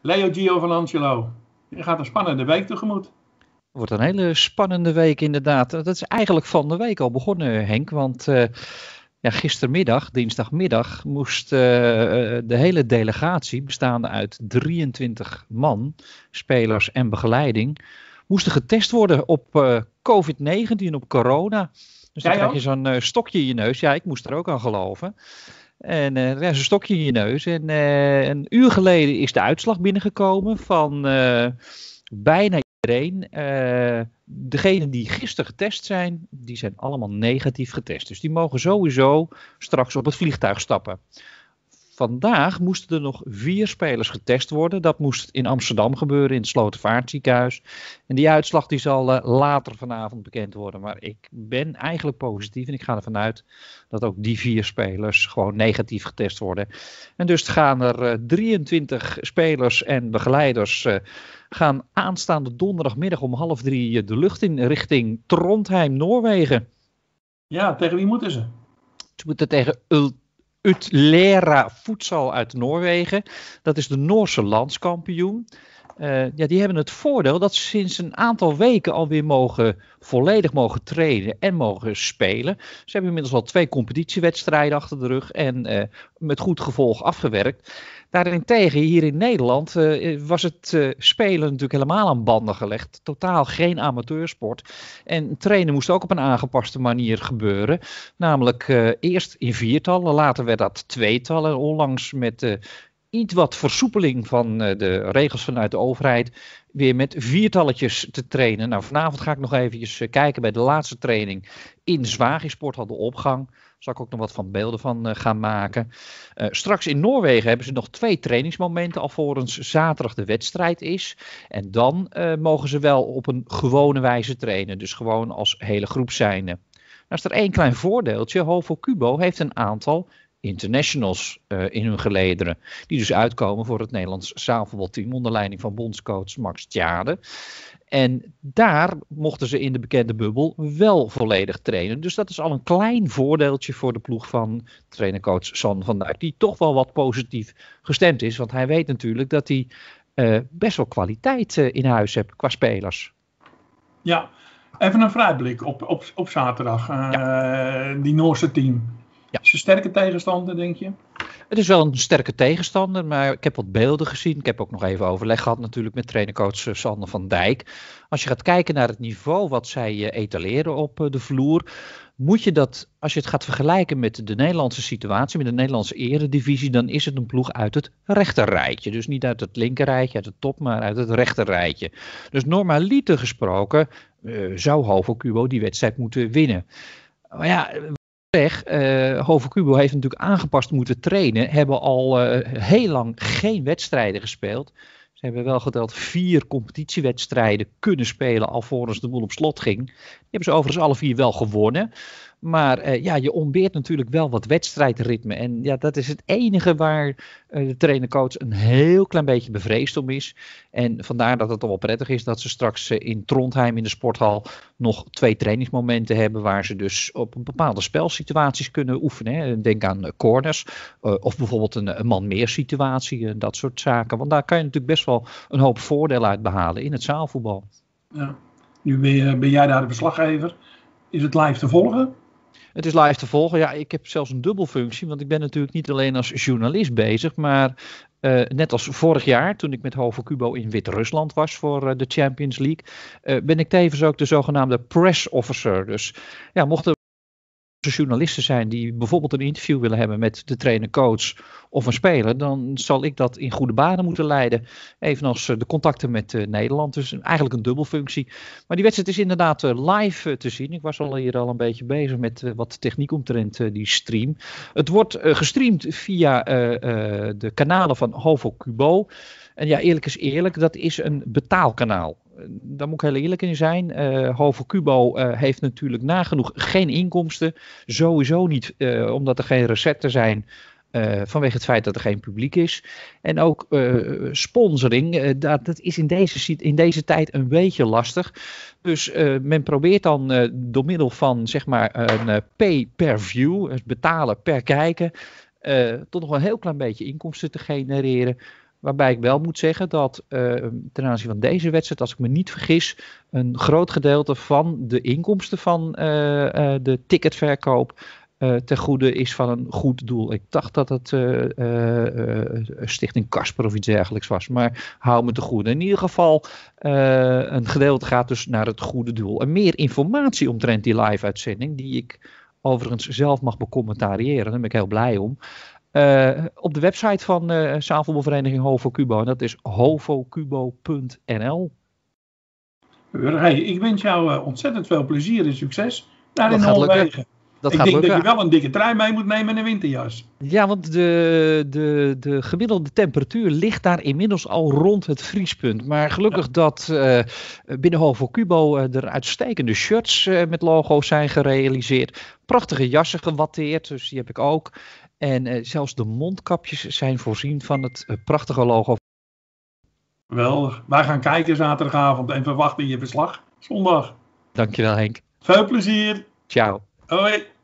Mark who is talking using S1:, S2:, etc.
S1: Leo Angelo, Je gaat een spannende week tegemoet. Wordt een hele spannende week inderdaad. Dat is eigenlijk van de week al begonnen, Henk. Want eh, ja, gistermiddag, dinsdagmiddag, moest eh, eh, de hele delegatie, bestaande uit 23 man, spelers en begeleiding, moesten getest worden op COVID-19, op corona. Dus daar krijg je zo'n stokje in je neus. Ja, ik moest er ook aan geloven. En uh, er is een stokje in je neus. En eh, een uur geleden is de uitslag binnengekomen van eh, bijna iedereen. degenen die gisteren getest zijn, die zijn allemaal negatief getest. Dus die mogen sowieso straks op het vliegtuig stappen vandaag moesten er nog vier spelers getest worden. Dat moest in Amsterdam gebeuren, in het ziekenhuis. En die uitslag die zal eh, later vanavond bekend worden. Maar ik ben eigenlijk positief en ik ga ervan uit dat ook die vier spelers gewoon negatief getest worden. En dus gaan er 23 eh, spelers en begeleiders eh, gaan aanstaande donderdagmiddag om half drie de lucht in richting Trondheim, Noorwegen. Ja, tegen wie moeten ze? Ze moeten tegen Ultra. Utlera Futsal uit Noorwegen. Dat is de Noorse landskampioen. Eh, ja, die hebben het voordeel dat ze sinds een aantal weken alweer mogen, volledig mogen trainen en mogen spelen. Ze hebben inmiddels al twee competitiewedstrijden achter de rug en eh, met goed gevolg afgewerkt. Daarentegen, hier in Nederland eh, was het spelen natuurlijk helemaal aan banden gelegd. Totaal geen amateursport. En trainen moest ook op een aangepaste manier gebeuren. Namelijk eerst in viertallen, later werd dat tweetallen. Onlangs met de iets wat versoepeling van eh, de regels vanuit de overheid weer met viertalletjes te trainen. Nou, vanavond ga ik nog eventjes eh, kijken bij de laatste training in Zwagisport hadden opgang. Zal ik ook nog wat van beelden van eh, gaan maken. straks in Noorwegen hebben ze nog twee trainingsmomenten alvorens zaterdag de wedstrijd is. En dan mogen ze wel op een gewone wijze trainen. Dus gewoon als hele groep zijnde. Nou is er één klein voordeeltje. Hovo Cubo heeft een aantal internationals eh, in hun gelederen. Die dus uitkomen voor het Nederlands zaalvoetbalteam onder leiding van bondscoach Max Tjade. En daar mochten ze in de bekende bubbel wel volledig trainen. Dus dat is al een klein voordeeltje voor de ploeg van trainercoach San van Dijk. Die toch wel wat positief gestemd is. Want hij weet natuurlijk dat hij eh, best wel kwaliteit eh, in huis hebt qua spelers. Ja, even een vrijblik op, op, op zaterdag. Uh, Die Noorse team. Ja. Is een sterke tegenstander, denk je? Het is wel een sterke tegenstander, maar ik heb wat beelden gezien. Ik heb ook nog even overleg gehad natuurlijk met trainercoach eh, Sander van Dijk. Als je gaat kijken naar het niveau wat zij eh, etaleren op eh, de vloer, moet je dat, als je het gaat vergelijken met de Nederlandse situatie, met de Nederlandse eredivisie, dan is het een ploeg uit het rechterrijtje. Dus niet uit het linkerrijtje, uit de top, maar uit het rechterrijtje. Dus normaliter gesproken zou Hovo Cubo die wedstrijd moeten winnen. Maar ja, zeg, uh, eh, heeft natuurlijk aangepast moeten trainen. Hebben al eh, heel lang geen wedstrijden gespeeld. Ze hebben wel geteld vier competitiewedstrijden kunnen spelen alvorens de boel op slot ging. Die hebben ze overigens alle vier wel gewonnen. Maar eh, ja, je ontbeert natuurlijk wel wat wedstrijdritme. En ja, dat is het enige waar eh, de trainercoach een heel klein beetje bevreesd om is. En vandaar dat het al wel prettig is dat ze straks eh, in Trondheim in de sporthal nog twee trainingsmomenten hebben. Waar ze dus op bepaalde spelsituaties kunnen oefenen. Denk aan corners of bijvoorbeeld een, man-meer situatie. dat soort zaken. Want daar kan je natuurlijk best wel een hoop voordelen uit behalen in het zaalvoetbal. Ja. Nu ben, je, ben jij daar de verslaggever. Is het live te volgen? Het is live te volgen. Ja, ik heb zelfs een dubbelfunctie, want ik ben natuurlijk niet alleen als journalist bezig, maar eh, net als vorig jaar, toen ik met Hove Cubo in Wit-Rusland was voor eh, de Champions League, eh, ben ik tevens ook de zogenaamde press officer. Dus ja, er journalisten zijn die bijvoorbeeld een interview willen hebben met de trainer, coach of een speler, dan zal ik dat in goede banen moeten leiden. Evenals eh, de contacten met eh, Nederland. Dus eigenlijk een dubbelfunctie. Maar die wedstrijd is inderdaad eh, live te zien. Ik was al hier al een beetje bezig met wat techniek omtrent die stream. Het wordt gestreamd via de kanalen van Hovo Cubo. En ja, eerlijk is eerlijk, dat is een betaalkanaal daar moet ik heel eerlijk in zijn. Uh, heeft natuurlijk nagenoeg geen inkomsten. Sowieso niet, eh, omdat er geen recepten zijn. vanwege het feit dat er geen publiek is. En ook sponsoring, dat, dat, is in deze, in deze tijd een beetje lastig. Dus men probeert dan door middel van zeg maar een pay-per-view, dus betalen per kijken, toch nog een heel klein beetje inkomsten te genereren. Waarbij ik wel moet zeggen dat eh, ten aanzien van deze wedstrijd, als ik me niet vergis, een groot gedeelte van de inkomsten van eh, eh, de ticketverkoop ten goede is van een goed doel. Ik dacht dat het Stichting Kasper of iets dergelijks was, maar hou me te goede. In ieder geval, een gedeelte gaat dus naar het goede doel. En meer informatie omtrent die live-uitzending, die ik overigens zelf mag becommentariëren, daar ben ik heel blij om. Eh, op de website van uh, eh, zaalvoetbalvereniging Hovo Cubo. En dat is hovocubo.nl. Hey, ik wens jou eh, ontzettend veel plezier en succes daar in Noorwegen. Dat ik gaat denk dat je wel een dikke trui mee moet nemen en een winterjas. Ja, want de, de, de gemiddelde temperatuur ligt daar inmiddels al rond het vriespunt. Maar gelukkig dat binnen Hovo Cubo er uitstekende shirts met logo's zijn gerealiseerd. Prachtige jassen gewatteerd, dus die heb ik ook. En eh, zelfs de mondkapjes zijn voorzien van het eh, prachtige logo. Wel, Wij gaan kijken zaterdagavond en verwachten je verslag zondag. Dankjewel Henk. Veel plezier. Ciao. Hoi.